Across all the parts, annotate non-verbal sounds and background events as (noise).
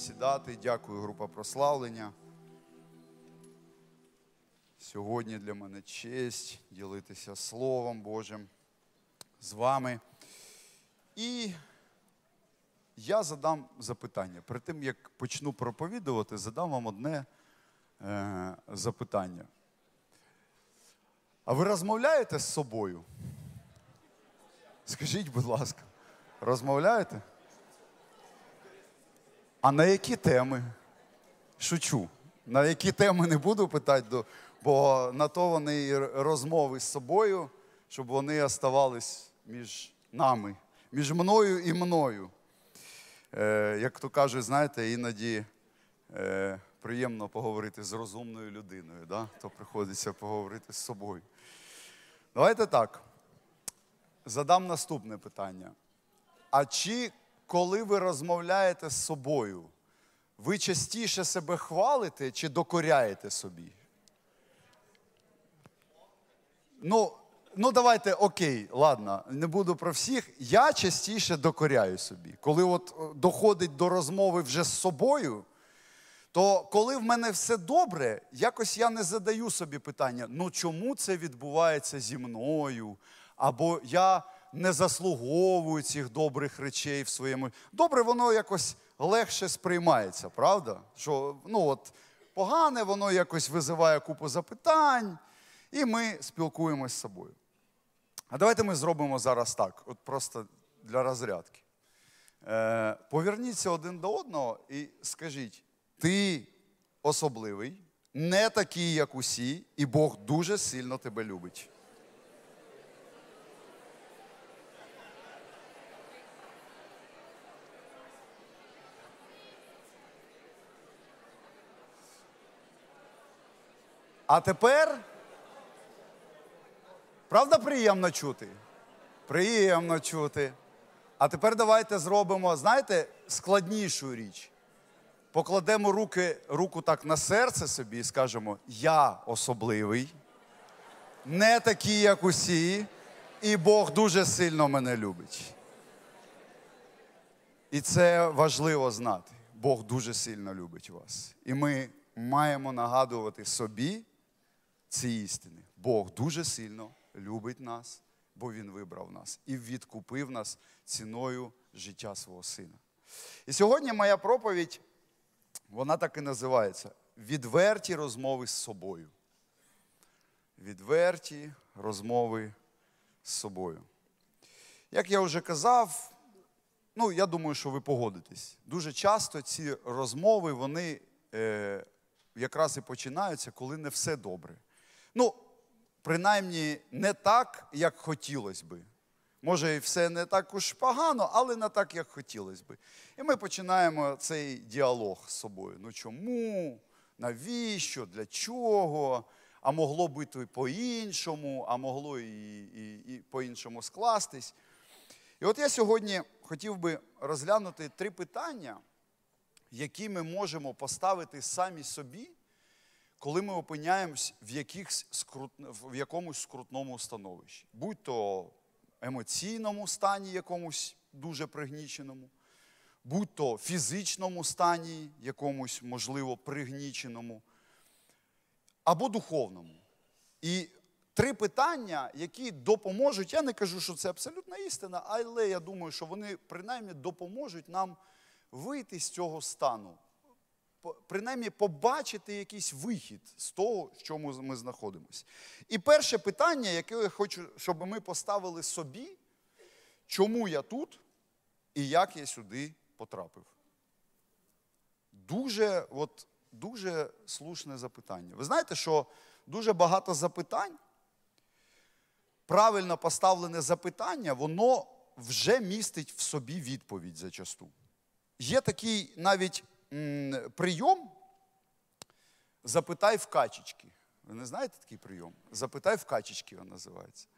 сідати. Дякую, група прославлення. Сьогодні для мене честь ділитися Словом Божим з вами. І я задам запитання. Перед тим, як почну проповідувати, задам вам одне е, запитання. А ви розмовляєте з собою? Скажіть, будь ласка, розмовляєте? А на які теми? Шучу. На які теми не буду питати, бо на то вони і розмови з собою, щоб вони оставались між нами, між мною і мною. Е, Як то кажуть, знаєте, іноді е, приємно поговорити з розумною людиною, да? то приходиться поговорити з собою. Давайте так. Задам наступне питання. А чи коли ви розмовляєте з собою, ви частіше себе хвалите чи докоряєте собі? Ну, ну давайте окей, ладно, не буду про всіх. Я частіше докоряю собі. Коли от е, доходить до розмови вже з собою, то коли в мене все добре, якось я не задаю собі питання, ну чому це відбувається зі мною? Або я не заслуговую цих добрих речей в своєму. Добре, воно якось легше сприймається, правда? Що ну от погане, воно якось визиває купу запитань, і ми спілкуємося з собою. А давайте ми зробимо зараз так, от просто для розрядки. Е, Поверніться один до одного і скажіть: ти особливий, не такий, як усі, і Бог дуже сильно тебе любить. А тепер, правда, приємно чути? Приємно чути. А тепер давайте зробимо, знаєте, складнішу річ. Покладемо руки, руку так на серце собі і скажемо: Я особливий, не такий, як усі, і Бог дуже сильно мене любить. І це важливо знати. Бог дуже сильно любить вас. І ми маємо нагадувати собі ці істини. Бог дуже сильно любить нас, бо Він вибрав нас і відкупив нас ціною життя свого сина. І сьогодні моя проповідь, вона так і називається: відверті розмови з собою. Відверті розмови з собою. Як я вже казав, ну, я думаю, що ви погодитесь. Дуже часто ці розмови, вони е, якраз і починаються, коли не все добре. Ну, принаймні, не так, як хотілося би. Може, і все не так уж погано, але не так, як хотілося би. І ми починаємо цей діалог з собою. Ну чому? Навіщо? Для чого? А могло бути по-іншому, а могло і, і, і по-іншому скластись. І от я сьогодні хотів би розглянути три питання, які ми можемо поставити самі собі, коли ми опиняємось в скрут... в якомусь скрутному становищі, будь то емоційному стані якомусь дуже пригніченому, будь то фізичному стані якомусь, можливо, пригніченому, або духовному. І три питання, які допоможуть, я не кажу, що це абсолютна істина, але я думаю, що вони принаймні допоможуть нам вийти з цього стану принаймні побачити якийсь вихід з того, в чому ми знаходимося. І перше питання, яке я хочу, щоб ми поставили собі, чому я тут і як я сюди потрапив. Дуже, от, Дуже слушне запитання. Ви знаєте, що дуже багато запитань, правильно поставлене запитання, воно вже містить в собі відповідь зачасту. Є такий навіть прийом запитай в качечки. Ви не знаєте такий прийом? Запитай в качечки, він називається.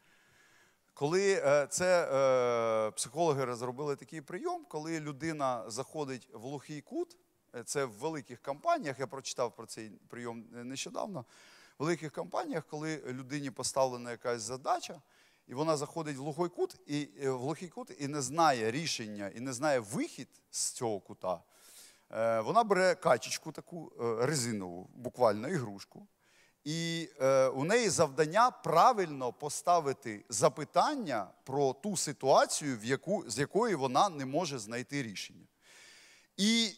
Коли е, це е, психологи розробили такий прийом, коли людина заходить в глухий кут, е, це в великих компаніях, я прочитав про цей прийом нещодавно. В великих компаніях, коли людині поставлена якась задача, і вона заходить в глухий кут і в глухий кут і не знає рішення, і не знає вихід з цього кута, Е, вона бере качечку таку е, резинову, буквально ігрушку. І е, у неї завдання правильно поставити запитання про ту ситуацію, в яку, з якої вона не може знайти рішення. І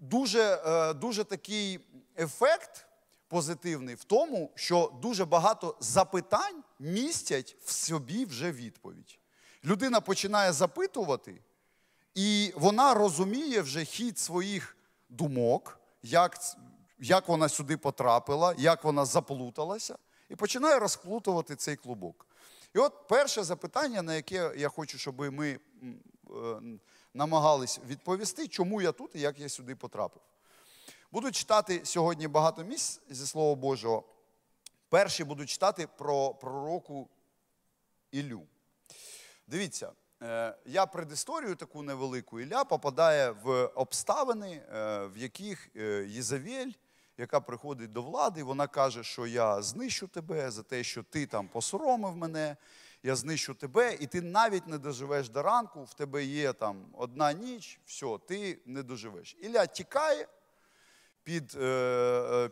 дуже дуже такий ефект позитивний в тому, що дуже багато запитань містять в собі вже відповідь. Людина починає запитувати, і вона розуміє вже хід своїх думок, як як вона сюди потрапила, як вона заплуталася, і починає розплутувати цей клубок. І от перше запитання, на яке я хочу, щоб ми е, намагались відповісти, чому я тут і як я сюди потрапив. Буду читати сьогодні багато місць зі Слова Божого. Перші буду читати про пророку Ілю. Дивіться. Е, я предісторію таку невелику, Ілля попадає в обставини, е, в яких е, Єзавель, яка приходить до влади, вона каже, що я знищу тебе за те, що ти там посоромив мене, я знищу тебе, і ти навіть не доживеш до ранку, в тебе є там одна ніч, все, ти не доживеш. Ілля тікає. Під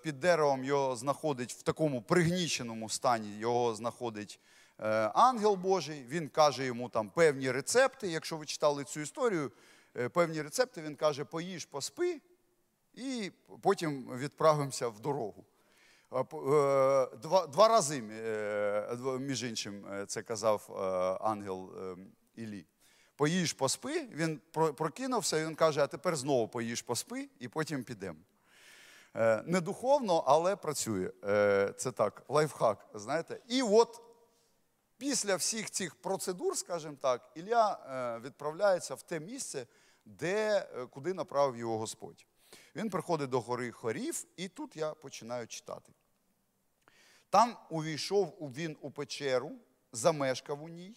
під деревом його знаходить в такому пригніченому стані, його знаходить Е, ангел Божий, він каже йому там певні рецепти. Якщо ви читали цю історію, е, певні рецепти, він каже, поїж, поспи, і потім відправимося в дорогу. Е, два два рази, між іншим, це казав ангел Ілі. Поїж поспи, він прокинувся, і він каже, а тепер знову поїж поспи, і потім підемо. Не духовно, але працює. Це так, лайфхак, знаєте. І от Після всіх цих процедур, скажімо так, Ілля е, відправляється в те місце, де, е, куди направив його Господь. Він приходить до гори хорів, і тут я починаю читати. Там увійшов він у печеру, замешкав у ній,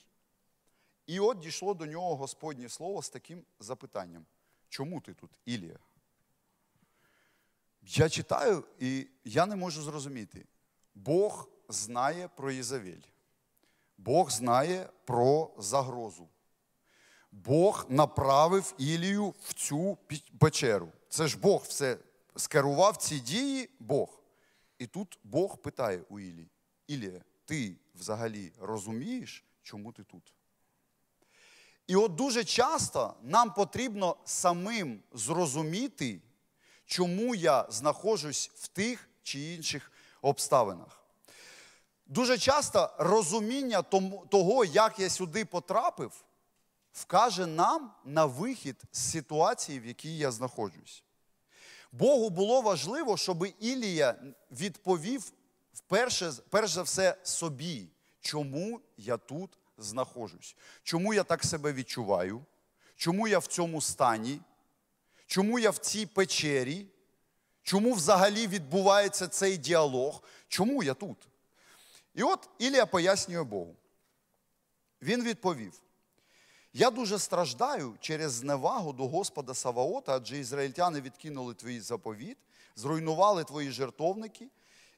і от дійшло до нього Господнє слово з таким запитанням: Чому ти тут, Ілія? Я читаю, і я не можу зрозуміти, Бог знає про Єзавель. Бог знає про загрозу. Бог направив Ілію в цю печеру. Це ж Бог все скерував ці дії Бог. І тут Бог питає у Ілії: Ілія, ти взагалі розумієш, чому ти тут? І от дуже часто нам потрібно самим зрозуміти, чому я знаходжусь в тих чи інших обставинах. Дуже часто розуміння того, як я сюди потрапив, вкаже нам на вихід з ситуації, в якій я знаходжусь. Богу було важливо, щоб Ілія відповів вперше, перш за все собі, чому я тут знаходжусь, чому я так себе відчуваю, чому я в цьому стані, чому я в цій печері, чому взагалі відбувається цей діалог, чому я тут? І от Ілія пояснює Богу. Він відповів: Я дуже страждаю через зневагу до Господа Саваота, адже ізраїльтяни відкинули твій заповіт, зруйнували твої жертовники,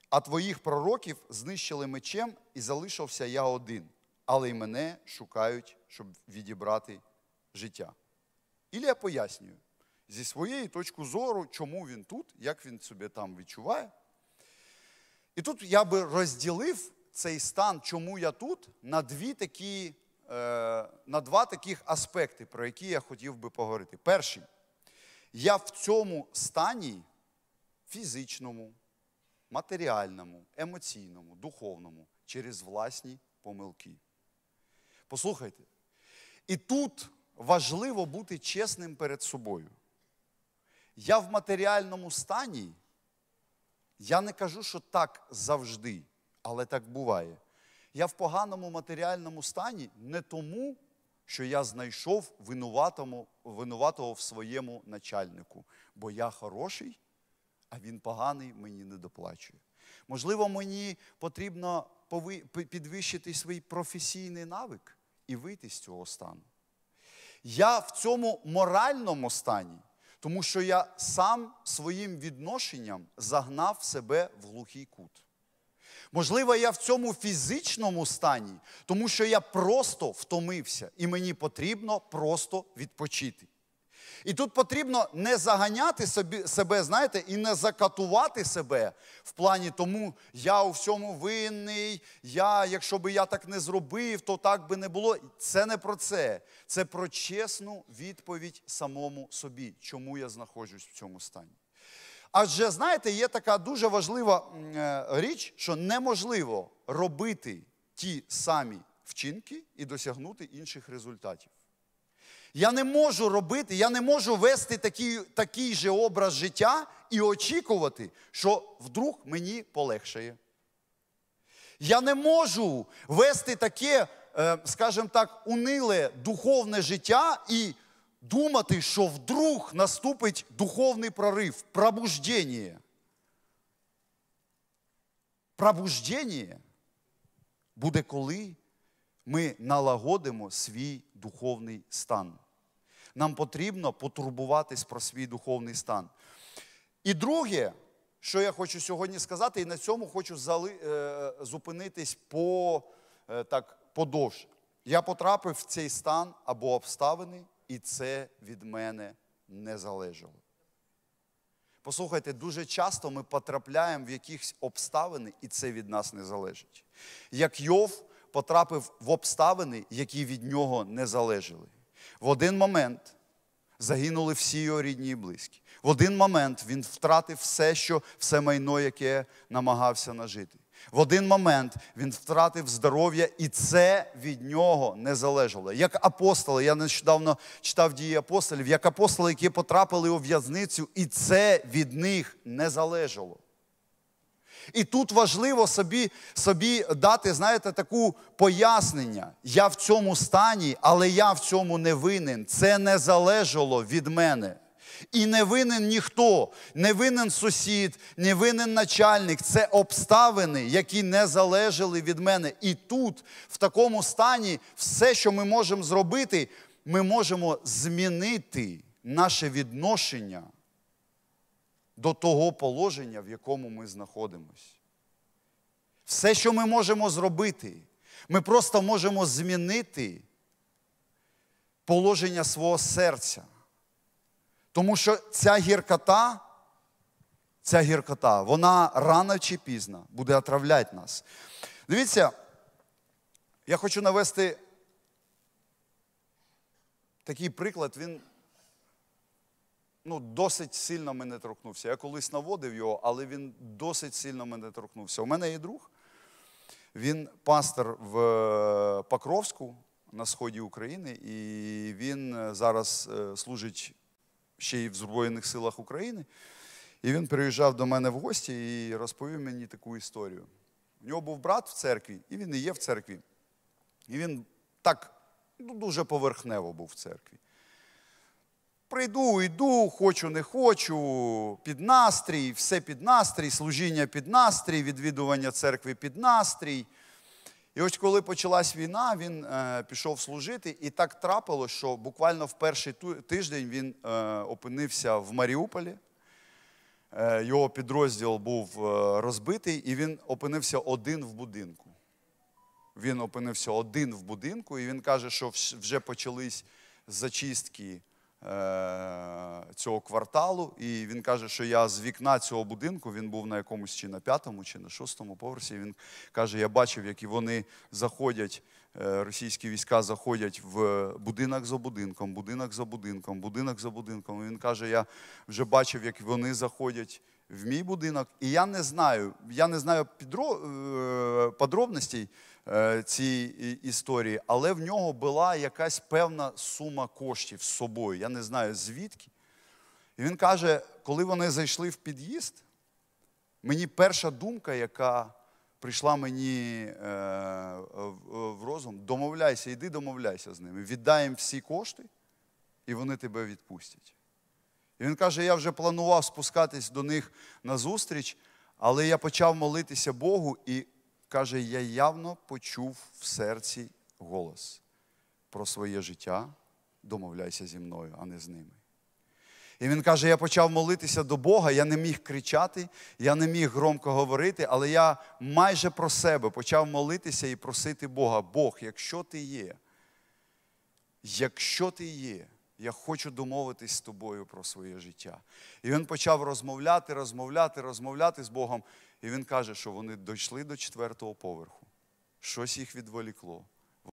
а твоїх пророків знищили мечем, і залишився я один, але й мене шукають, щоб відібрати життя. Ілія пояснює зі своєї точки зору, чому він тут, як він собі там відчуває. І тут я би розділив цей стан, чому я тут, на дві такі, е, на два таких аспекти, про які я хотів би поговорити. Перший, я в цьому стані фізичному, матеріальному, емоційному, духовному через власні помилки. Послухайте. І тут важливо бути чесним перед собою. Я в матеріальному стані, я не кажу, що так завжди але так буває. Я в поганому матеріальному стані не тому, що я знайшов винуватого в своєму начальнику, бо я хороший, а він поганий, мені не доплачує. Можливо, мені потрібно підвищити свій професійний навик і вийти з цього стану. Я в цьому моральному стані, тому що я сам своїм відношенням загнав себе в глухий кут. Можливо, я в цьому фізичному стані, тому що я просто втомився, і мені потрібно просто відпочити. І тут потрібно не заганяти собі, себе, знаєте, і не закатувати себе в плані тому, я у всьому винний, я, якщо би я так не зробив, то так би не було. Це не про це. Це про чесну відповідь самому собі, чому я знаходжусь в цьому стані. Адже, знаєте, є така дуже важлива е, річ, що неможливо робити ті самі вчинки і досягнути інших результатів. Я не можу робити, я не можу вести такий такий же образ життя і очікувати, що вдруг мені полегшає. Я не можу вести таке, е, скажімо так, униле духовне життя і думати, що вдруг наступить духовний прорив, пробуждення. Пробуждення буде коли ми налагодимо свій духовний стан. Нам потрібно потурбуватись про свій духовний стан. І друге, що я хочу сьогодні сказати, і на цьому хочу зали, е, зупинитись по, е, так, подовше. Я потрапив в цей стан або обставини, і це від мене не залежало. Послухайте, дуже часто ми потрапляємо в якісь обставини, і це від нас не залежить. Як Йов потрапив в обставини, які від нього не залежали. В один момент загинули всі його рідні і близькі. В один момент він втратив все, що все майно, яке намагався нажити. В один момент він втратив здоров'я, і це від нього не залежало. Як апостоли, я нещодавно читав дії апостолів, як апостоли, які потрапили у в'язницю, і це від них не залежало. І тут важливо собі собі дати, знаєте, таку пояснення. Я в цьому стані, але я в цьому не винен. Це не залежало від мене. І не винен ніхто, не винен сусід, не винен начальник. Це обставини, які не залежали від мене. І тут, в такому стані, все, що ми можемо зробити, ми можемо змінити наше відношення до того положення, в якому ми знаходимось. Все, що ми можемо зробити, ми просто можемо змінити положення свого серця. Тому що ця гіркота, ця гіркота, вона рано чи пізно буде отравляти нас. Дивіться, я хочу навести такий приклад, він ну, досить сильно мене торкнувся. Я колись наводив його, але він досить сильно мене торкнувся. У мене є друг, він пастор в е, Покровську на сході України, і він е, зараз е, служить ще й в Збройних силах України. І він приїжджав до мене в гості і розповів мені таку історію. У нього був брат в церкві, і він і є в церкві. І він так ну, дуже поверхнево був в церкві. Прийду, йду, хочу, не хочу, під настрій, все під настрій, служіння під настрій, відвідування церкви під настрій. І ось коли почалась війна, він е, пішов служити, і так трапилось, що буквально в перший тиждень він е, опинився в Маріуполі. Е, його підрозділ був е, розбитий, і він опинився один в будинку. Він опинився один в будинку, і він каже, що вже почались зачистки Е, цього кварталу, і він каже, що я з вікна цього будинку, він був на якомусь чи на п'ятому, чи на шостому поверсі. Він каже: Я бачив, як вони заходять, е, російські війська заходять в будинок за будинком, будинок за будинком, будинок за будинком. І Він каже: Я вже бачив, як вони заходять. В мій будинок, і я не знаю, я не знаю підро... Е, подробностей Е, цій історії, але в нього була якась певна сума коштів з собою. Я не знаю звідки. І він каже: коли вони зайшли в під'їзд, мені перша думка, яка прийшла мені е, в розум, домовляйся, йди домовляйся з ними. Віддай їм всі кошти, і вони тебе відпустять. І він каже: я вже планував спускатись до них на зустріч, але я почав молитися Богу. і Каже, я явно почув в серці голос про своє життя, домовляйся зі мною, а не з ними. І він каже: я почав молитися до Бога, я не міг кричати, я не міг громко говорити, але я майже про себе почав молитися і просити Бога. Бог, якщо ти є, якщо ти є, я хочу домовитись з тобою про своє життя. І він почав розмовляти, розмовляти, розмовляти з Богом. І він каже, що вони дійшли до четвертого поверху, щось їх відволікло.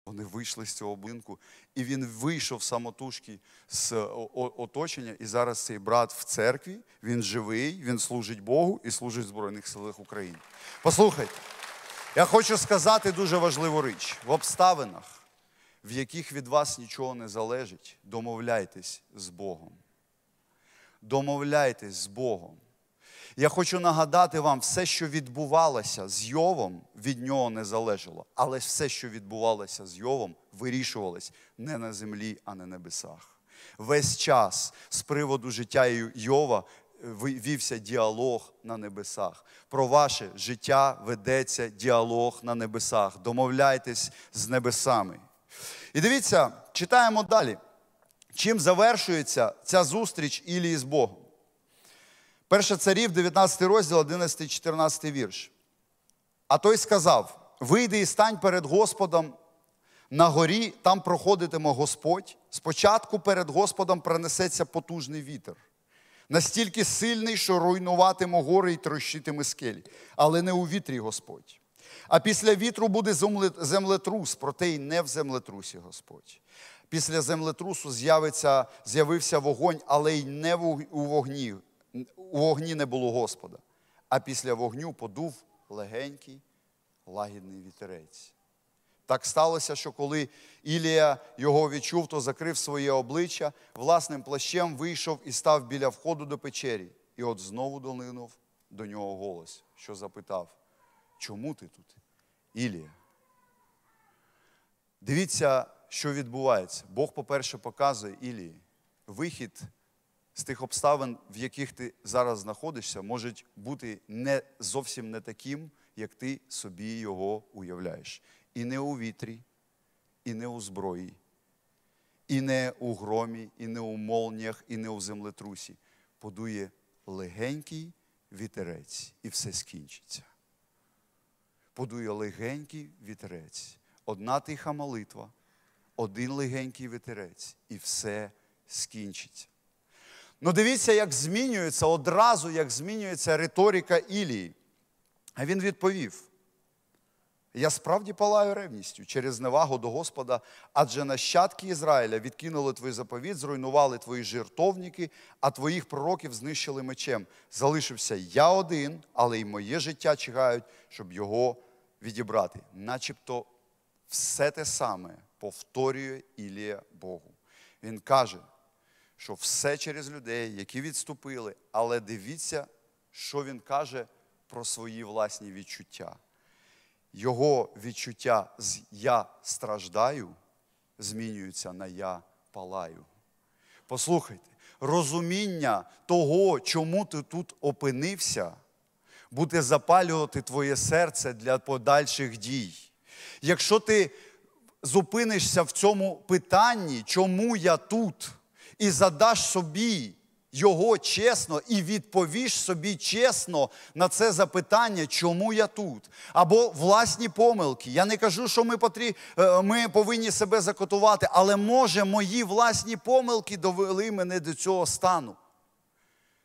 Вони вийшли з цього будинку, і він вийшов самотужки з е, оточення. І зараз цей брат в церкві, він живий, він служить Богу і служить в Збройних силах України. Послухайте, я хочу сказати дуже важливу річ: в обставинах, в яких від вас нічого не залежить, домовляйтесь з Богом. Домовляйтесь з Богом. Я хочу нагадати вам, все, що відбувалося з Йовом, від нього не залежало. Але все, що відбувалося з Йовом, вирішувалось не на землі, а на небесах. Весь час з приводу життя Йова е, вівся діалог на небесах. Про ваше життя ведеться діалог на небесах. Домовляйтесь з небесами. І дивіться, читаємо далі. Чим завершується ця зустріч Ілії з Богом? Перша царів, 19 розділ, 11, 14 вірш. А той сказав: Вийди і стань перед Господом на горі, там проходитиме Господь. Спочатку перед Господом принесеться потужний вітер, настільки сильний, що руйнуватиме гори і трощитиме скелі, але не у вітрі Господь. А після вітру буде землетрус, проте й не в землетрусі Господь. Після землетрусу з'явиться, з'явився вогонь, але й не у вогні у вогні не було Господа, а після вогню подув легенький лагідний вітерець. Так сталося, що коли Ілія його відчув, то закрив своє обличчя, власним плащем вийшов і став біля входу до печері, і от знову долинув до нього голос, що запитав: Чому ти тут, Ілія? Дивіться, що відбувається. Бог, по-перше, показує Ілії вихід з тих обставин, в яких ти зараз знаходишся, можуть бути не зовсім не таким, як ти собі його уявляєш. І не у вітрі, і не у зброї, і не у громі, і не у молніях, і не у землетрусі. Подує легенький вітерець, і все скінчиться. Подує легенький вітерець, одна тиха молитва, один легенький вітерець, і все скінчиться. Ну, дивіться, як змінюється одразу, як змінюється риторика Ілії. А він відповів: я справді палаю ревністю через невагу до Господа, адже нащадки Ізраїля відкинули твій заповіт, зруйнували твої жертовники, а твоїх пророків знищили мечем. Залишився я один, але й моє життя чекають, щоб його відібрати. Начебто все те саме повторює Ілія Богу. Він каже що все через людей, які відступили, але дивіться, що він каже про свої власні відчуття. Його відчуття з я страждаю змінюється на я палаю. Послухайте, розуміння того, чому ти тут опинився, буде запалювати твоє серце для подальших дій. Якщо ти зупинишся в цьому питанні, чому я тут? і задаш собі його чесно, і відповіш собі чесно на це запитання, чому я тут, або власні помилки. Я не кажу, що ми потрі... Е, ми повинні себе закотувати, але може мої власні помилки довели мене до цього стану.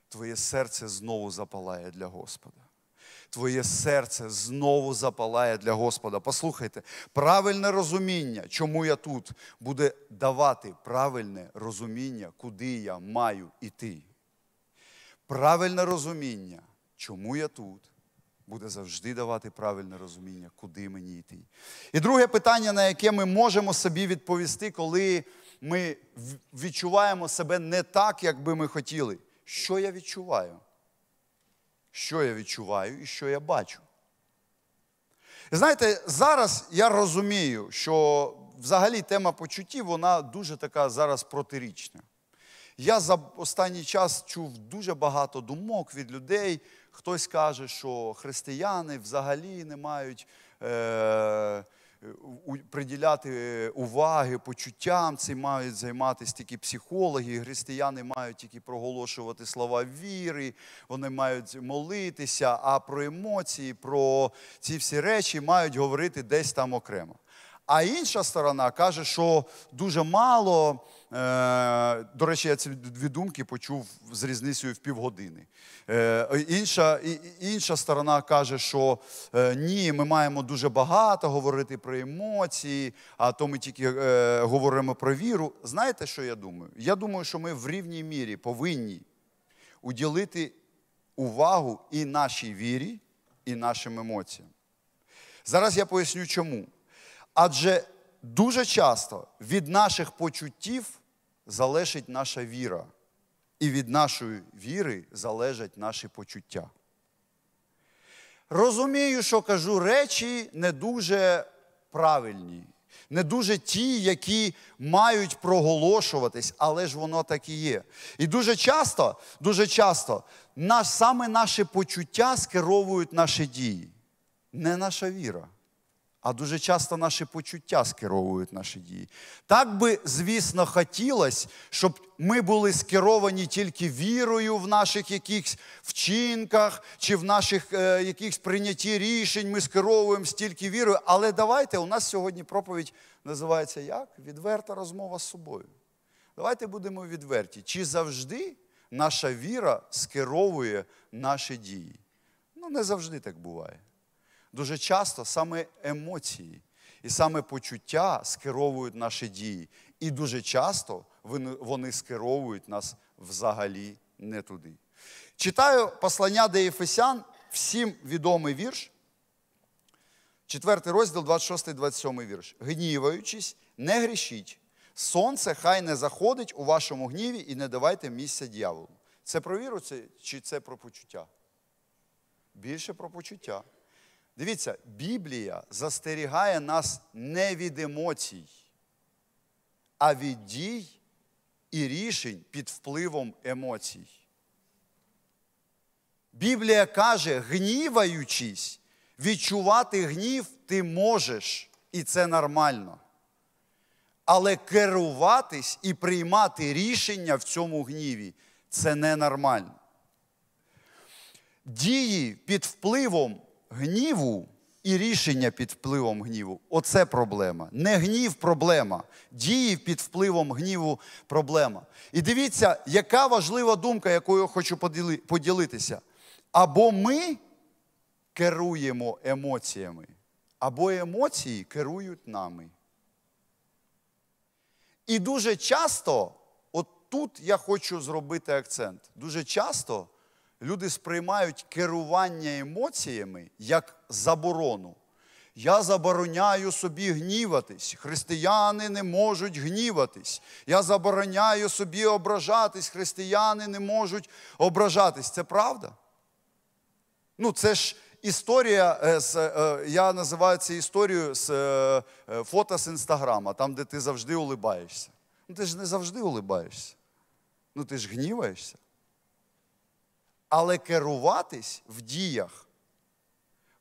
Твоє серце знову запалає для Господа твоє серце знову запалає для Господа. Послухайте, правильне розуміння, чому я тут, буде давати правильне розуміння, куди я маю іти. Правильне розуміння, чому я тут. Буде завжди давати правильне розуміння, куди мені йти. І друге питання, на яке ми можемо собі відповісти, коли ми відчуваємо себе не так, як би ми хотіли. Що я відчуваю? що я відчуваю і що я бачу. І знаєте, зараз я розумію, що взагалі тема почуттів, вона дуже така зараз протирічна. Я за останній час чув дуже багато думок від людей. Хтось каже, що християни взагалі не мають. Е, приділяти е, уваги почуттям, цим мають займатися тільки психологи, християни мають тільки проголошувати слова віри, вони мають молитися, а про емоції, про ці всі речі мають говорити десь там окремо. А інша сторона каже, що дуже мало. Е, до речі, я ці дві думки почув з різницею в півгодини. Е, інша інша сторона каже, що е, ні, ми маємо дуже багато говорити про емоції, а то ми тільки говоримо про віру. Знаєте, що я думаю? Я думаю, що ми в рівній мірі повинні уділити увагу і нашій вірі, і нашим емоціям. Зараз я поясню, чому. Адже дуже часто від наших почуттів залежить наша віра, і від нашої віри залежать наші почуття. Розумію, що кажу речі не дуже правильні, не дуже ті, які мають проголошуватись, але ж воно так і є. І дуже часто, дуже часто саме наші почуття скеровують наші дії, не наша віра а дуже часто наші почуття скеровують наші дії. Так би, звісно, хотілося, щоб ми були скеровані тільки вірою в наших якихось вчинках чи в наших е, якихось прийнятті рішень. Ми скеровуємося тільки вірою. Але давайте у нас сьогодні проповідь називається як? Відверта розмова з собою. Давайте будемо відверті. Чи завжди наша віра скеровує наші дії? Ну, не завжди так буває. Дуже часто саме емоції і саме почуття скеровують наші дії. І дуже часто вони скеровують нас взагалі не туди. Читаю послання до Єфесян, всім відомий вірш, 4 розділ, 26, 27 вірш. Гніваючись, не грішіть. Сонце хай не заходить у вашому гніві і не давайте місця дьяволу. Це про віру чи це про почуття? Більше про почуття. Дивіться, Біблія застерігає нас не від емоцій, а від дій і рішень під впливом емоцій. Біблія каже, гніваючись, відчувати гнів ти можеш, і це нормально. Але керуватись і приймати рішення в цьому гніві це ненормально. Дії під впливом гніву і рішення під впливом гніву оце проблема. Не гнів проблема. Дії під впливом гніву проблема. І дивіться, яка важлива думка, якою я хочу поділитися. Або ми керуємо емоціями, або емоції керують нами. І дуже часто, от тут я хочу зробити акцент, дуже часто люди сприймають керування емоціями як заборону. Я забороняю собі гніватись. Християни не можуть гніватись. Я забороняю собі ображатись. Християни не можуть ображатись. Це правда? Ну, це ж історія, е, е, я називаю цю історію з е, фото з інстаграма, там, де ти завжди улибаєшся. Ну, ти ж не завжди улибаєшся. Ну, ти ж гніваєшся. Але керуватись в діях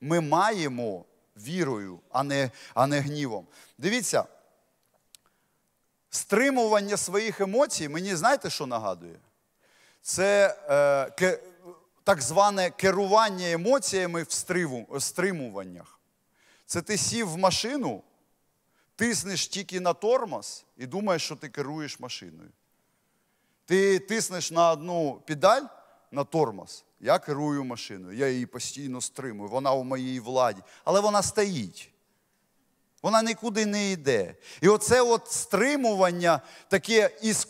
ми маємо вірою, а не, а не гнівом. Дивіться, стримування своїх емоцій, мені знаєте, що нагадує? Це е, так зване керування емоціями в стриму, стримуваннях. Це ти сів в машину, тиснеш тільки на тормоз і думаєш, що ти керуєш машиною. Ти тиснеш на одну педаль, на тормоз. Я керую машиною, я її постійно стримую, вона у моїй владі, але вона стоїть. Вона нікуди не йде. І оце от стримування таке іск...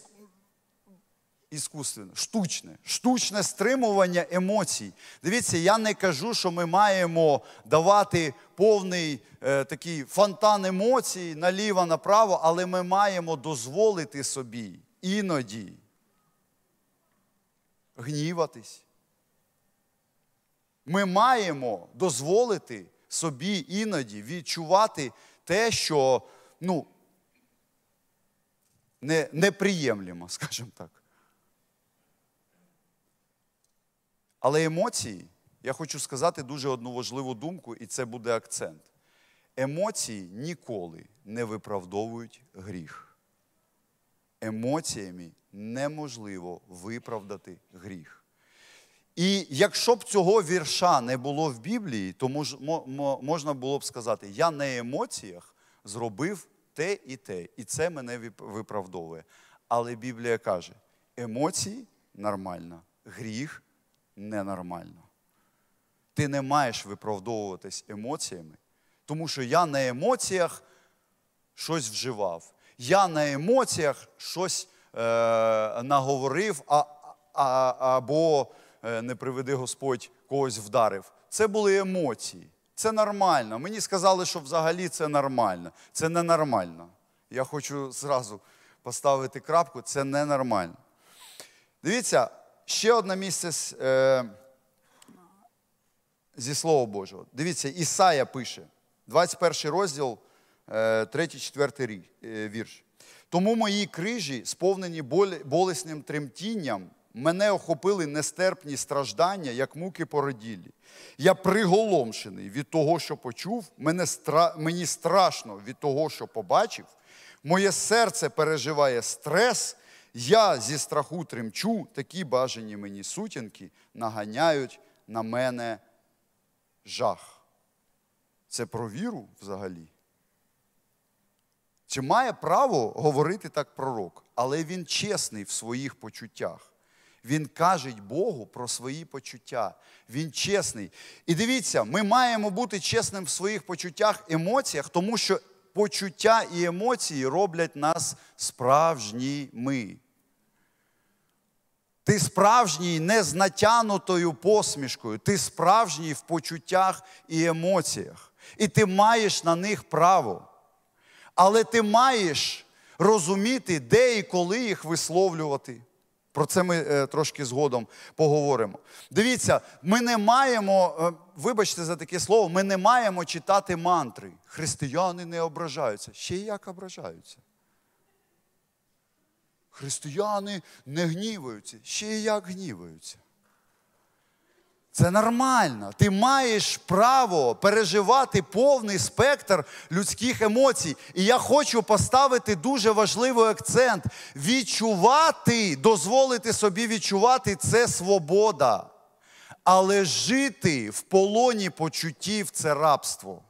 іскусственне, штучне, штучне стримування емоцій. Дивіться, я не кажу, що ми маємо давати повний е, такий фонтан емоцій наліво, направо, але ми маємо дозволити собі іноді гніватись. Ми маємо дозволити собі іноді відчувати те, що ну, не, неприємлемо, (laughs) скажімо так. Але емоції, я хочу сказати дуже одну важливу думку, і це буде акцент. Емоції ніколи не виправдовують гріх. Емоціями неможливо виправдати гріх. І якщо б цього вірша не було в Біблії, то можна було б сказати, я на емоціях зробив те і те, і це мене виправдовує. Але Біблія каже, емоції нормально, гріх ненормально. Ти не маєш виправдовуватись емоціями, тому що я на емоціях щось вживав, я на емоціях щось Е, наговорив а, а, або е, не приведи Господь когось вдарив. Це були емоції. Це нормально. Мені сказали, що взагалі це нормально. Це ненормально. Я хочу зразу поставити крапку, це ненормально. Дивіться, ще одне місце е, зі Слова Божого. Дивіться, Ісая пише, 21 розділ, 3-4 е, вірш. Тому мої крижі, сповнені болесним тремтінням, мене охопили нестерпні страждання, як муки породілі. Я приголомшений від того, що почув, мене стра... мені страшно від того, що побачив. Моє серце переживає стрес, я зі страху тремчу, такі бажані мені сутінки наганяють на мене жах. Це про віру взагалі. Чи має право говорити так пророк, але він чесний в своїх почуттях. Він каже Богу про свої почуття. Він чесний. І дивіться, ми маємо бути чесним в своїх почуттях, емоціях, тому що почуття і емоції роблять нас справжніми. Ти справжній не з натянутою посмішкою, ти справжній в почуттях і емоціях. І ти маєш на них право але ти маєш розуміти, де і коли їх висловлювати. Про це ми е, трошки згодом поговоримо. Дивіться, ми не маємо, е, вибачте за таке слово, ми не маємо читати мантри. Християни не ображаються. Ще як ображаються. Християни не гніваються, ще як гніваються. Це нормально. Ти маєш право переживати повний спектр людських емоцій. І я хочу поставити дуже важливий акцент. Відчувати, дозволити собі відчувати це свобода. Але жити в полоні почуттів це рабство.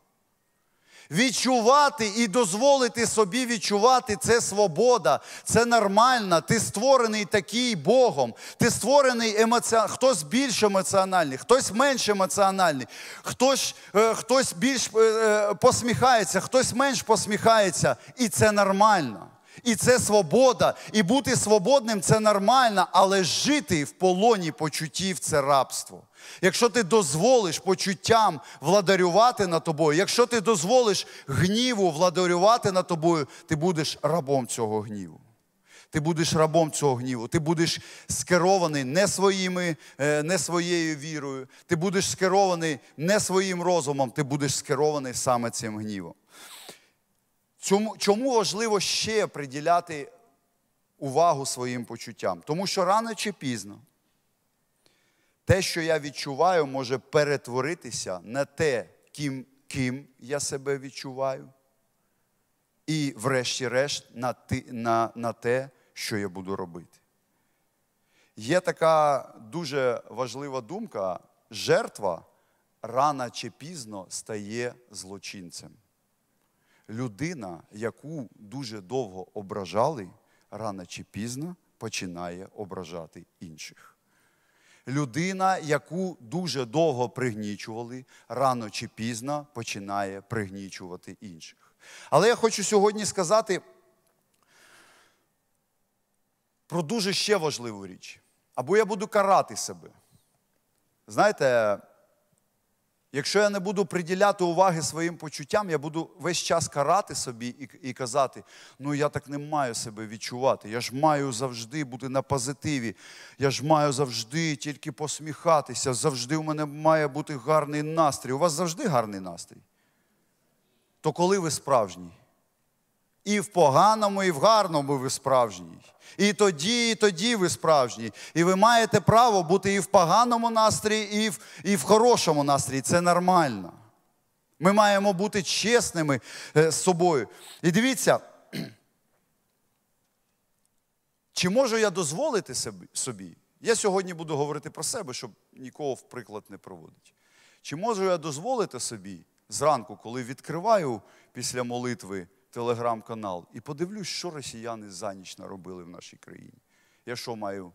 Відчувати і дозволити собі відчувати це свобода, це нормально. Ти створений такий Богом. Ти створений емоціональний Хтось більш емоціональний, хтось менш емоціональний, хтось е, хтось більш е, е, посміхається, хтось менш посміхається. І це нормально. І це свобода. І бути свободним це нормально, але жити в полоні почуттів це рабство. Якщо ти дозволиш почуттям владарювати над тобою, якщо ти дозволиш гніву владарювати над тобою, ти будеш рабом цього гніву. Ти будеш рабом цього гніву, ти будеш скерований не своїми, е, не своєю вірою, ти будеш скерований не своїм розумом, ти будеш скерований саме цим гнівом. Чому, Чому важливо ще приділяти увагу своїм почуттям? Тому що рано чи пізно те, що я відчуваю, може перетворитися на те, ким, ким я себе відчуваю. І, врешті-решт, на ти, на, на те, що я буду робити. Є така дуже важлива думка: жертва рано чи пізно стає злочинцем. Людина, яку дуже довго ображали, рано чи пізно починає ображати інших людина, яку дуже довго пригнічували, рано чи пізно починає пригнічувати інших. Але я хочу сьогодні сказати про дуже ще важливу річ. Або я буду карати себе. Знаєте, Якщо я не буду приділяти уваги своїм почуттям, я буду весь час карати собі і і казати, ну я так не маю себе відчувати. Я ж маю завжди бути на позитиві. Я ж маю завжди тільки посміхатися. Завжди у мене має бути гарний настрій. У вас завжди гарний настрій. То коли ви справжній? І в поганому, і в гарному ви справжній. І тоді, і тоді ви справжній. І ви маєте право бути і в поганому настрої, і в, і в хорошому настрій. Це нормально. Ми маємо бути чесними е, з собою. І дивіться, (clears throat) чи можу я дозволити собі? Я сьогодні буду говорити про себе, щоб нікого в приклад не проводити. Чи можу я дозволити собі зранку, коли відкриваю після молитви? телеграм-канал і подивлюсь, що росіяни за ніч наробили в нашій країні. Я що маю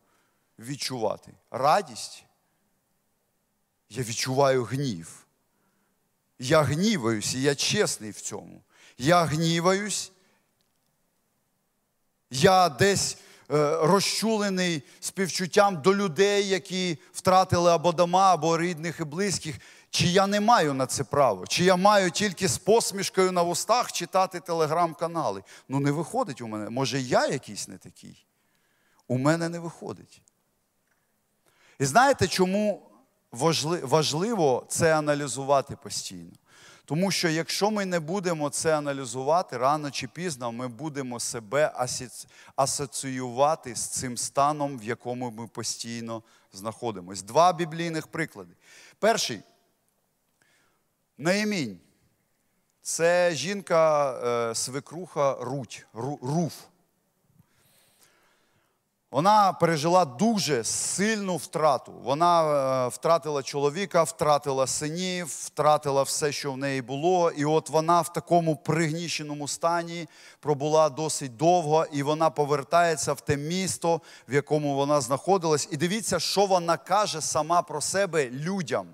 відчувати? Радість? Я відчуваю гнів. Я гніваюсь, і я чесний в цьому. Я гніваюсь. Я десь е, розчулений співчуттям до людей, які втратили або дома, або рідних і близьких. Чи я не маю на це право, чи я маю тільки з посмішкою на вустах читати телеграм-канали. Ну, не виходить у мене. Може, я якийсь не такий? У мене не виходить. І знаєте, чому важливо це аналізувати постійно? Тому що якщо ми не будемо це аналізувати, рано чи пізно ми будемо себе асоціювати з цим станом, в якому ми постійно знаходимось. Два біблійних приклади. Перший. Наємінь. Це жінка е, свекруха Руть, Руф. Вона пережила дуже сильну втрату. Вона е, втратила чоловіка, втратила синів, втратила все, що в неї було. І от вона в такому пригніченому стані пробула досить довго, і вона повертається в те місто, в якому вона знаходилась. І дивіться, що вона каже сама про себе людям.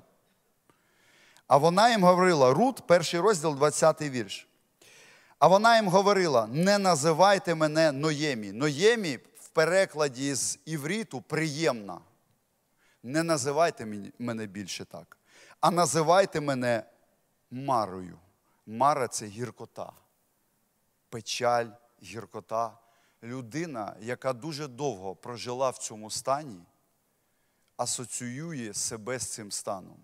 А вона їм говорила, Рут, перший розділ, 20 вірш. А вона їм говорила: не називайте мене Ноємі. Ноємі в перекладі з Івріту приємна. Не називайте мене більше так. А називайте мене марою. Мара це гіркота, печаль, гіркота. Людина, яка дуже довго прожила в цьому стані, асоціює себе з цим станом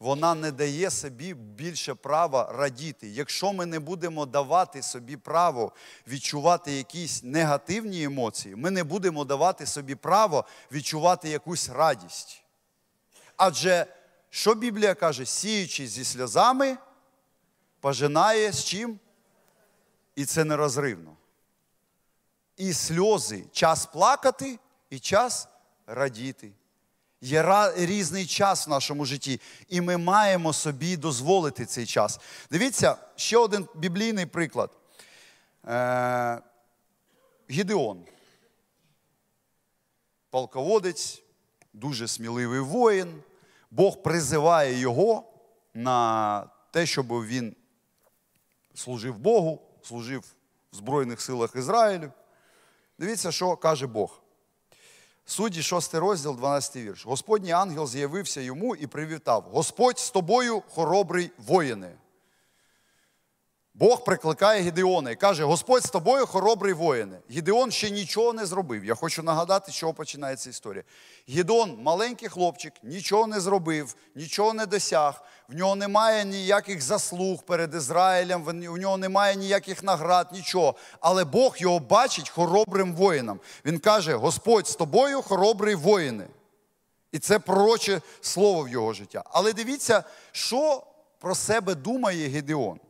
вона не дає собі більше права радіти. Якщо ми не будемо давати собі право відчувати якісь негативні емоції, ми не будемо давати собі право відчувати якусь радість. Адже що Біблія каже, сіючи зі сльозами, пожинає з чим? І це нерозривно. І сльози час плакати і час радіти. Є різний час в нашому житті, і ми маємо собі дозволити цей час. Дивіться, ще один біблійний приклад. Е, Гідеон. Полководець, дуже сміливий воїн. Бог призиває його на те, щоб він служив Богу, служив в Збройних силах Ізраїлю. Дивіться, що каже Бог. Судді, 6 розділ, 12 вірш. Господній ангел з'явився йому і привітав: Господь з тобою, хоробрий воїни. Бог прикликає Гідеона і каже: Господь з тобою хоробрий воїне. Гідеон ще нічого не зробив. Я хочу нагадати, з чого починається історія. Гідеон маленький хлопчик, нічого не зробив, нічого не досяг, в нього немає ніяких заслуг перед Ізраїлем, в нього немає ніяких наград, нічого. Але Бог його бачить хоробрим воїном. Він каже: Господь з тобою хоробрий воїне. І це пророче слово в його життя. Але дивіться, що про себе думає Гідеон.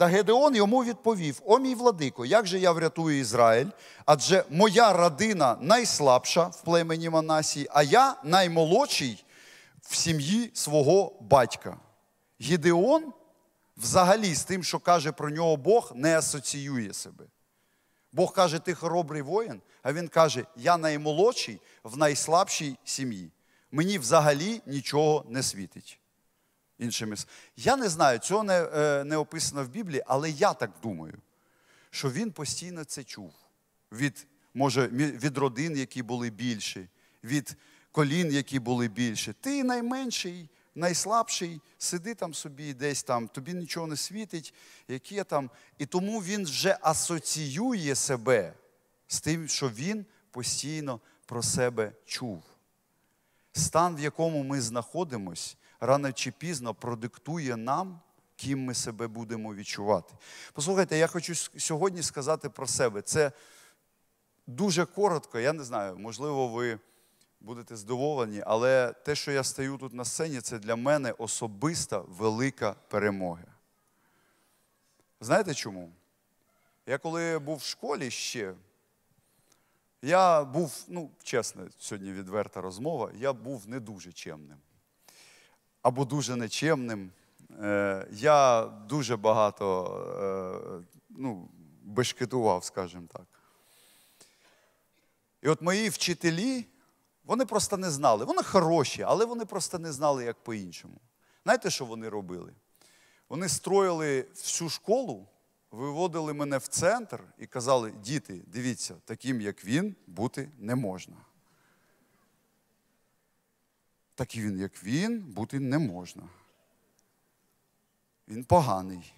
Та Гедеон йому відповів: О, мій владико, як же я врятую Ізраїль? Адже моя родина найслабша в племені Манасії, а я наймолодший в сім'ї свого батька. Гедеон взагалі з тим, що каже про нього Бог, не асоціює себе. Бог каже, ти хоробрий воїн, а він каже, я наймолодший в найслабшій сім'ї. Мені взагалі нічого не світить іншими. Я не знаю, цього не, е, не описано в Біблії, але я так думаю, що він постійно це чув. Від, Може, від родин, які були більші, від колін, які були більші. Ти найменший, найслабший, сиди там собі десь там, тобі нічого не світить, які там. І тому він вже асоціює себе з тим, що він постійно про себе чув. Стан, в якому ми знаходимось, рано чи пізно продиктує нам, ким ми себе будемо відчувати. Послухайте, я хочу сьогодні сказати про себе. Це дуже коротко, я не знаю, можливо, ви будете здивовані, але те, що я стою тут на сцені, це для мене особиста велика перемога. Знаєте чому? Я коли був в школі ще, я був, ну, чесно, сьогодні відверта розмова, я був не дуже чемним або дуже нечемним. Е, я дуже багато е, ну, бешкетував, скажімо так. І от мої вчителі, вони просто не знали. Вони хороші, але вони просто не знали, як по-іншому. Знаєте, що вони робили? Вони строїли всю школу, виводили мене в центр і казали: діти, дивіться, таким, як він, бути не можна такий він, як він, бути не можна. Він поганий.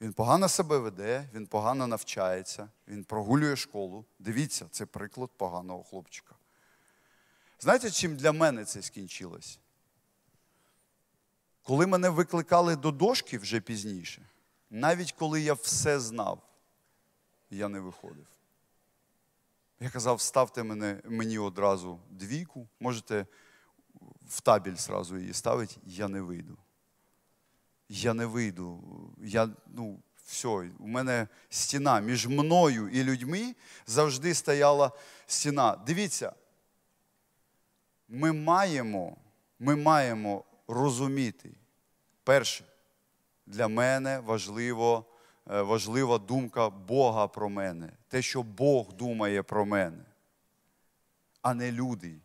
Він погано себе веде, він погано навчається, він прогулює школу. Дивіться, це приклад поганого хлопчика. Знаєте, чим для мене це скінчилось? Коли мене викликали до дошки вже пізніше, навіть коли я все знав, я не виходив. Я казав, ставте мене, мені одразу двійку, можете в табель сразу її ставити, я не вийду. Я не вийду. Я, ну, все, У мене стіна між мною і людьми завжди стояла стіна. Дивіться, ми маємо, ми маємо розуміти, перше, для мене важливо Е, важлива думка Бога про мене, те, що Бог думає про мене, а не люди.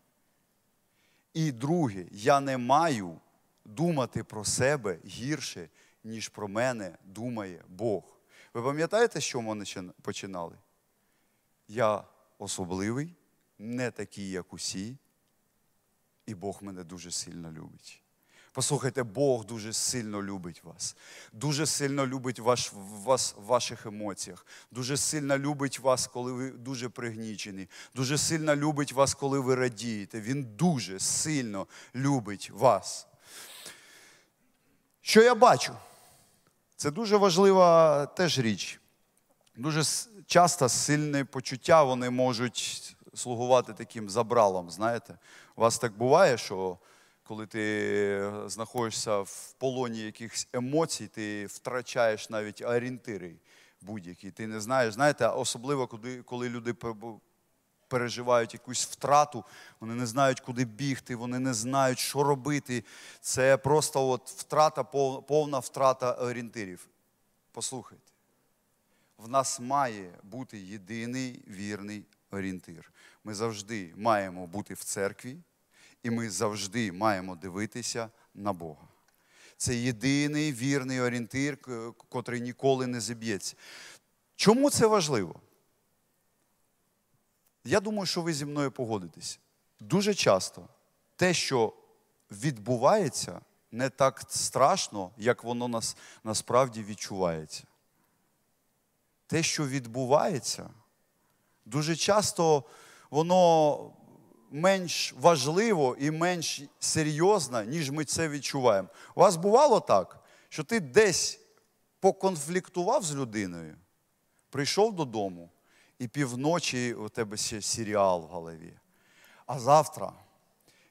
І друге, я не маю думати про себе гірше, ніж про мене думає Бог. Ви пам'ятаєте, з чого ми починали? Я особливий, не такий, як усі, і Бог мене дуже сильно любить. Послухайте, Бог дуже сильно любить вас, дуже сильно любить вас в ваших емоціях, дуже сильно любить вас, коли ви дуже пригнічені, дуже сильно любить вас, коли ви радієте. Він дуже сильно любить вас. Що я бачу? Це дуже важлива теж річ. Дуже часто сильні почуття вони можуть слугувати таким забралом. Знаєте, у вас так буває, що коли ти е, знаходишся в полоні якихось емоцій, ти втрачаєш навіть орієнтири будь-які. Ти не знаєш, знаєте, особливо коли люди переживають якусь втрату, вони не знають, куди бігти, вони не знають, що робити. Це просто от втрата, повна втрата орієнтирів. Послухайте. В нас має бути єдиний вірний орієнтир. Ми завжди маємо бути в церкві, і ми завжди маємо дивитися на Бога. Це єдиний вірний орієнтир, котрий ніколи не зіб'ється. Чому це важливо? Я думаю, що ви зі мною погодитесь. Дуже часто те, що відбувається, не так страшно, як воно нас, насправді відчувається. Те, що відбувається, дуже часто воно менш важливо і менш серйозно, ніж ми це відчуваємо. У вас бувало так, що ти десь поконфліктував з людиною, прийшов додому, і півночі у тебе ще серіал в голові. А завтра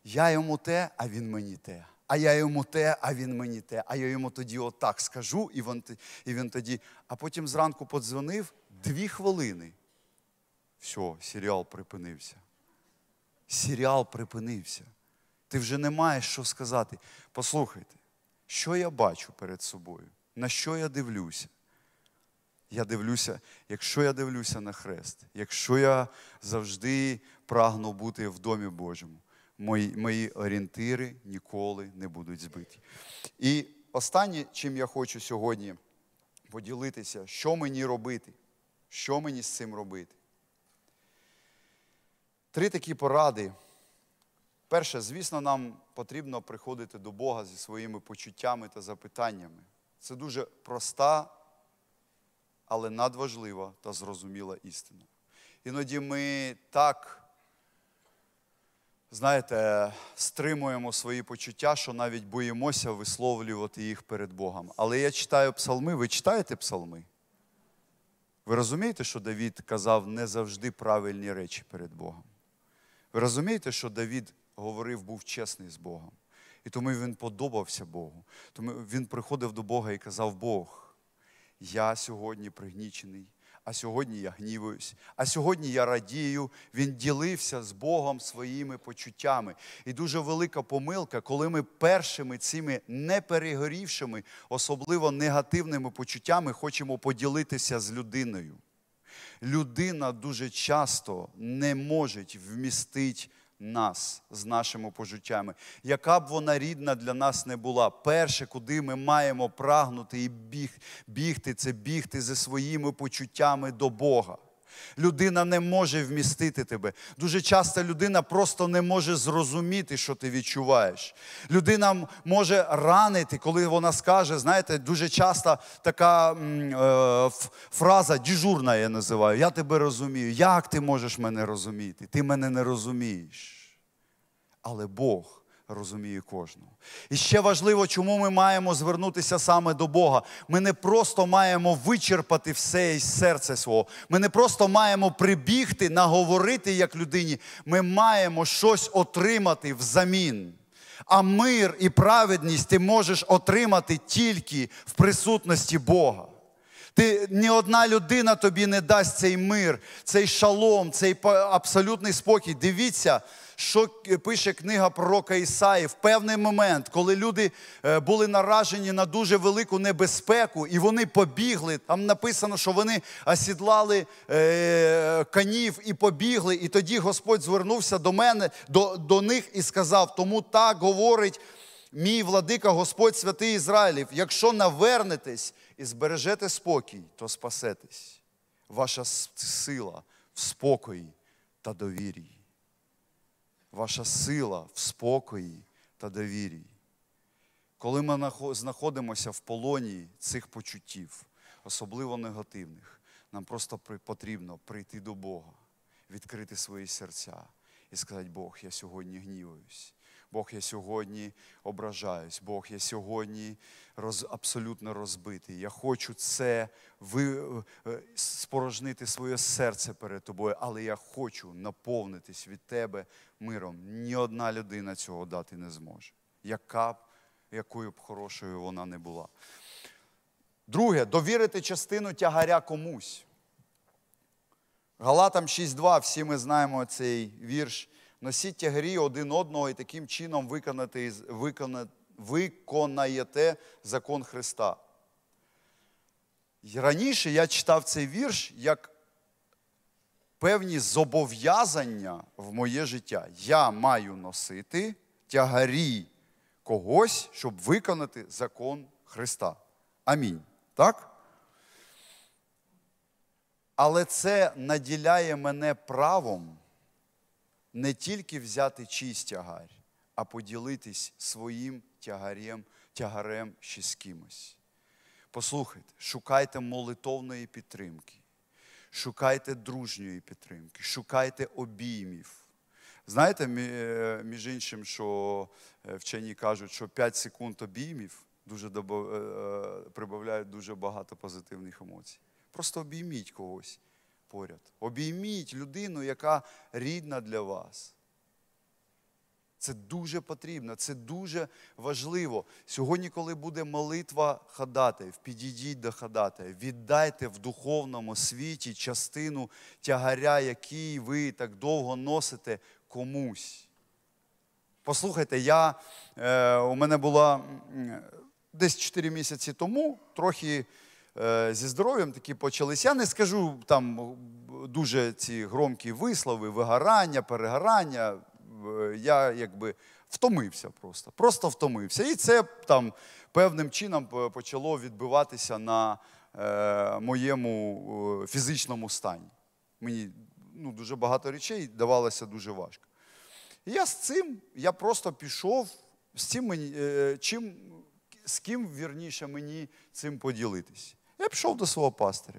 я йому те, а він мені те. А я йому те, а він мені те. А я йому тоді отак скажу, і він, і він тоді. А потім зранку подзвонив дві хвилини. Все, серіал припинився серіал припинився. Ти вже не маєш що сказати. Послухайте, що я бачу перед собою, на що я дивлюся? Я дивлюся, якщо я дивлюся на хрест, якщо я завжди прагну бути в домі Божому, мої мої орієнтири ніколи не будуть збиті. І останнє, чим я хочу сьогодні поділитися, що мені робити, що мені з цим робити. Три такі поради. Перше, звісно, нам потрібно приходити до Бога зі своїми почуттями та запитаннями. Це дуже проста, але надважлива та зрозуміла істина. Іноді ми так, знаєте, стримуємо свої почуття, що навіть боїмося висловлювати їх перед Богом. Але я читаю псалми, ви читаєте псалми? Ви розумієте, що Давід казав не завжди правильні речі перед Богом? Ви розумієте, що Давід говорив, був чесний з Богом. І тому він подобався Богу. Тому він приходив до Бога і казав: Бог, я сьогодні пригнічений, а сьогодні я гнівуюсь, а сьогодні я радію. Він ділився з Богом своїми почуттями. І дуже велика помилка, коли ми першими цими неперегорівшими, особливо негативними почуттями хочемо поділитися з людиною людина дуже часто не може вмістити нас з нашими пожиттями, яка б вона рідна для нас не була. Перше, куди ми маємо прагнути і біг, бігти, це бігти зі своїми почуттями до Бога. Людина не може вмістити тебе. Дуже часто людина просто не може зрозуміти, що ти відчуваєш. Людина може ранити, коли вона скаже, знаєте, дуже часто така е, фраза дежурна, я називаю. Я тебе розумію. Як ти можеш мене розуміти? Ти мене не розумієш. Але Бог. Розумію кожного. І ще важливо, чому ми маємо звернутися саме до Бога. Ми не просто маємо вичерпати все із серця свого. Ми не просто маємо прибігти, наговорити як людині. Ми маємо щось отримати взамін. А мир і праведність ти можеш отримати тільки в присутності Бога. Ти Ні одна людина тобі не дасть цей мир, цей шалом, цей абсолютний спокій. Дивіться, що пише книга пророка Ісаї, в певний момент, коли люди е, були наражені на дуже велику небезпеку, і вони побігли. Там написано, що вони осідлали е, канів і побігли. І тоді Господь звернувся до мене, до, до них і сказав: Тому так говорить. Мій владика, Господь святий Ізраїлів, якщо навернетесь і збережете спокій, то спасетесь. Ваша сила в спокої та довірі ваша сила в спокої та довірі. Коли ми знаходимося в полоні цих почуттів, особливо негативних, нам просто потрібно прийти до Бога, відкрити свої серця і сказати, Бог, я сьогодні гніваюсь. Бог, я сьогодні ображаюсь, Бог, я сьогодні роз, абсолютно розбитий. Я хочу це ви, е, спорожнити своє серце перед тобою, але я хочу наповнитись від тебе миром. Ні одна людина цього дати не зможе, яка б, якою б хорошою вона не була. Друге, довірити частину тягаря комусь. Галатам 6.2, всі ми знаємо цей вірш. Носіть тягарі один одного і таким чином виконати, виконати, виконаєте закон Христа. Раніше я читав цей вірш як певні зобов'язання в моє життя. Я маю носити тягарі когось, щоб виконати закон Христа. Амінь. Так? Але це наділяє мене правом не тільки взяти чийсь тягар, а поділитись своїм тягарем, тягарем ще з кимось. Послухайте, шукайте молитовної підтримки, шукайте дружньої підтримки, шукайте обіймів. Знаєте, е, між іншим, що е, вчені кажуть, що 5 секунд обіймів дуже добав... Е, прибавляють дуже багато позитивних емоцій. Просто обійміть когось поряд. Обійміть людину, яка рідна для вас. Це дуже потрібно, це дуже важливо. Сьогодні, коли буде молитва ходатаїв, підійдіть до ходатаїв, віддайте в духовному світі частину тягаря, який ви так довго носите комусь. Послухайте, я, е, у мене була десь 4 місяці тому трохи. Е, зі здоров'ям такі почалися. Я не скажу там дуже ці громкі вислови, вигорання, перегорання. Е, я якби втомився просто, просто втомився. І це там певним чином почало відбиватися на е, моєму фізичному стані. Мені ну, дуже багато речей давалося дуже важко. І я з цим я просто пішов, з цим мені, чим, з ким вірніше мені цим поділитись. Я пішов до свого пастиря.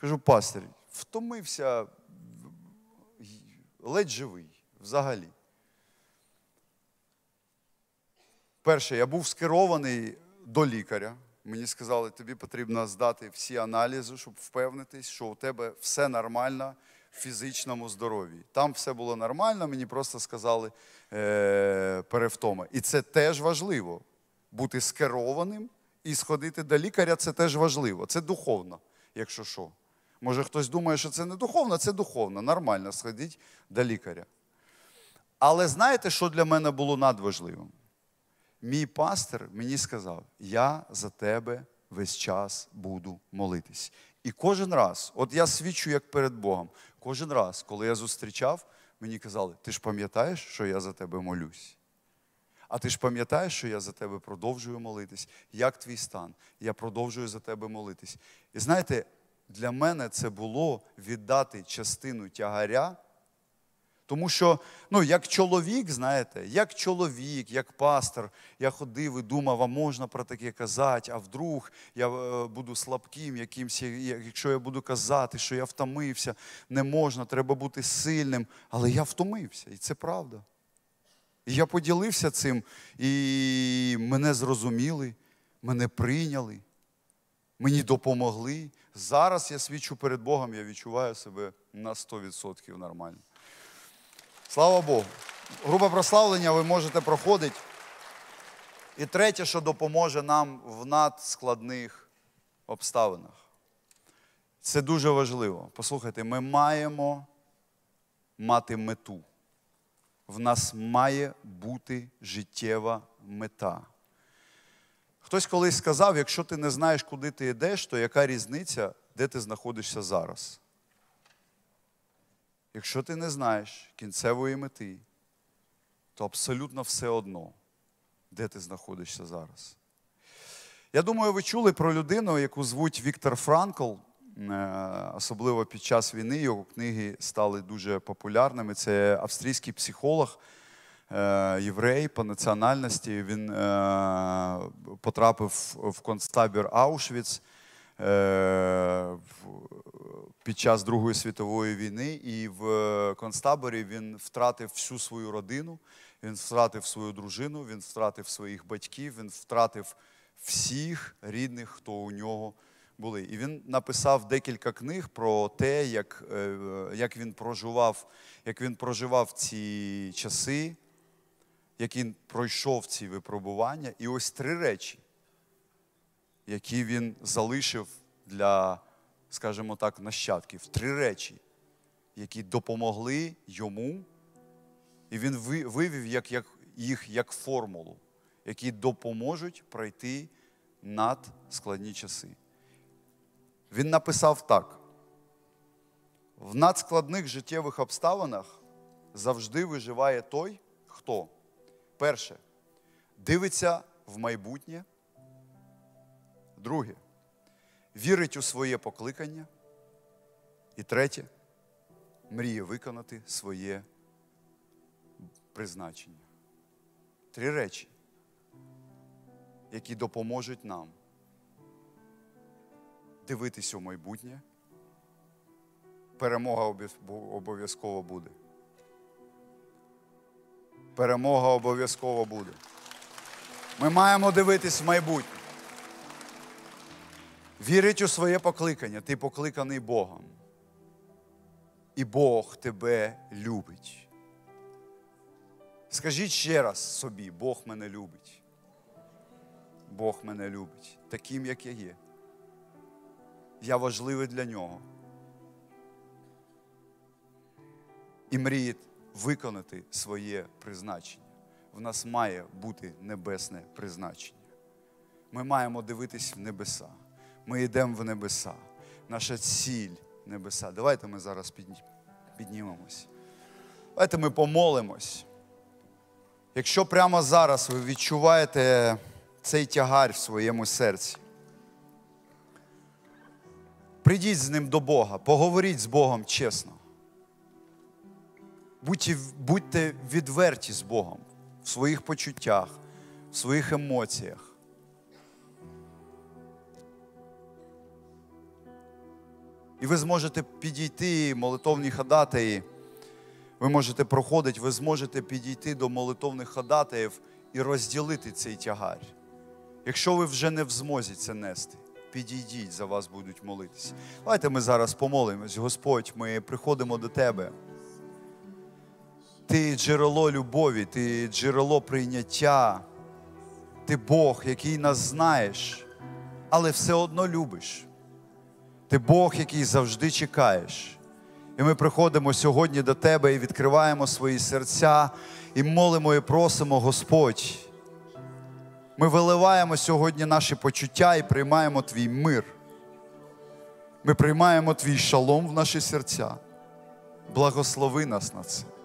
Кажу, пастир, втомився ледь живий взагалі. Перше, я був скерований до лікаря. Мені сказали, тобі потрібно здати всі аналізи, щоб впевнитись, що у тебе все нормально в фізичному здоров'ї. Там все було нормально, мені просто сказали е- перевтома. І це теж важливо бути скерованим і сходити до лікаря це теж важливо. Це духовно, якщо що. Може, хтось думає, що це не духовно, це духовно, нормально, сходіть до лікаря. Але знаєте, що для мене було надважливим? Мій пастир мені сказав: я за тебе весь час буду молитись. І кожен раз, от я свідчу як перед Богом, кожен раз, коли я зустрічав, мені казали, ти ж пам'ятаєш, що я за тебе молюсь? А ти ж пам'ятаєш, що я за тебе продовжую молитись, як твій стан? Я продовжую за тебе молитись. І знаєте, для мене це було віддати частину тягаря. Тому що, ну, як чоловік, знаєте, як чоловік, як пастор, я ходив і думав, а можна про таке казати, а вдруг я е, буду слабким, якимсь, якщо я буду казати, що я втомився, не можна, треба бути сильним. Але я втомився, і це правда я поділився цим, і мене зрозуміли, мене прийняли, мені допомогли. Зараз я свідчу перед Богом, я відчуваю себе на 100% нормально. Слава Богу. Група прославлення ви можете проходити. І третє, що допоможе нам в надскладних обставинах. Це дуже важливо. Послухайте, ми маємо мати мету в нас має бути життєва мета. Хтось колись сказав: якщо ти не знаєш, куди ти йдеш, то яка різниця, де ти знаходишся зараз? Якщо ти не знаєш кінцевої мети, то абсолютно все одно, де ти знаходишся зараз. Я думаю, ви чули про людину, яку звуть Віктор Франкл. Е, особливо під час війни, його книги стали дуже популярними. Це австрійський психолог, е, єврей по національності. Він е, потрапив в концтабір Аушвіц. Під час Другої світової війни і в концтаборі він втратив всю свою родину, він втратив свою дружину, він втратив своїх батьків, він втратив всіх рідних, хто у нього були. І він написав декілька книг про те, як е, як, він проживав як він проживав ці часи, як він пройшов ці випробування. І ось три речі, які він залишив для, скажімо так, нащадків. Три речі, які допомогли йому. І він вивів як, як, їх як формулу, які допоможуть пройти надскладні часи. Він написав так: в надскладних життєвих обставинах завжди виживає той, хто перше дивиться в майбутнє, друге вірить у своє покликання. І третє мріє виконати своє призначення. Три речі, які допоможуть нам Дивитися у майбутнє, перемога обов'язково буде. Перемога обов'язково буде. Ми маємо дивитись в майбутнє. Вірить у своє покликання, ти покликаний Богом. І Бог тебе любить. Скажіть ще раз собі: Бог мене любить. Бог мене любить таким, як я є я важливий для нього. І мріє виконати своє призначення. В нас має бути небесне призначення. Ми маємо дивитись в небеса. Ми йдемо в небеса. Наша ціль небеса. Давайте ми зараз піднімемось. Давайте ми помолимось. Якщо прямо зараз ви відчуваєте цей тягар в своєму серці, прийдіть з ним до Бога, поговоріть з Богом чесно. Будьте будьте відверті з Богом в своїх почуттях, в своїх емоціях. І ви зможете підійти, молитовні ходатаї, ви можете проходити, ви зможете підійти до молитовних ходатаїв і розділити цей тягар, якщо ви вже не в змозі це нести підійдіть, за вас будуть молитись, Давайте ми зараз помолимось, Господь, ми приходимо до Тебе. Ти джерело любові, ти джерело прийняття, ти Бог, який нас знаєш, але все одно любиш. Ти Бог, який завжди чекаєш. І ми приходимо сьогодні до Тебе і відкриваємо свої серця, і молимо, і просимо, Господь. Ми виливаємо сьогодні наші почуття і приймаємо твій мир. Ми приймаємо твій шалом в наші серця. Благослови нас на це.